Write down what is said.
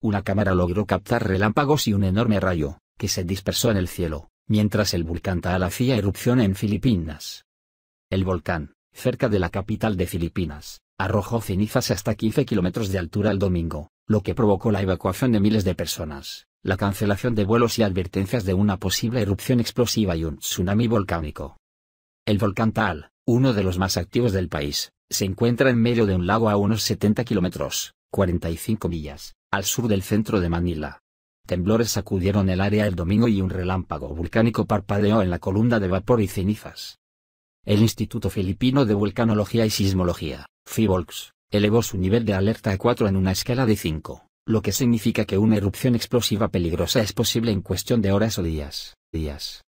Una cámara logró captar relámpagos y un enorme rayo, que se dispersó en el cielo, mientras el volcán Taal hacía erupción en Filipinas. El volcán, cerca de la capital de Filipinas, arrojó cenizas hasta 15 kilómetros de altura el domingo, lo que provocó la evacuación de miles de personas, la cancelación de vuelos y advertencias de una posible erupción explosiva y un tsunami volcánico. El volcán Taal, uno de los más activos del país, se encuentra en medio de un lago a unos 70 kilómetros, 45 millas, al sur del centro de Manila. Temblores sacudieron el área el domingo y un relámpago volcánico parpadeó en la columna de vapor y cenizas. El Instituto Filipino de Vulcanología y Sismología, FIVOLX, elevó su nivel de alerta a 4 en una escala de 5, lo que significa que una erupción explosiva peligrosa es posible en cuestión de horas o días.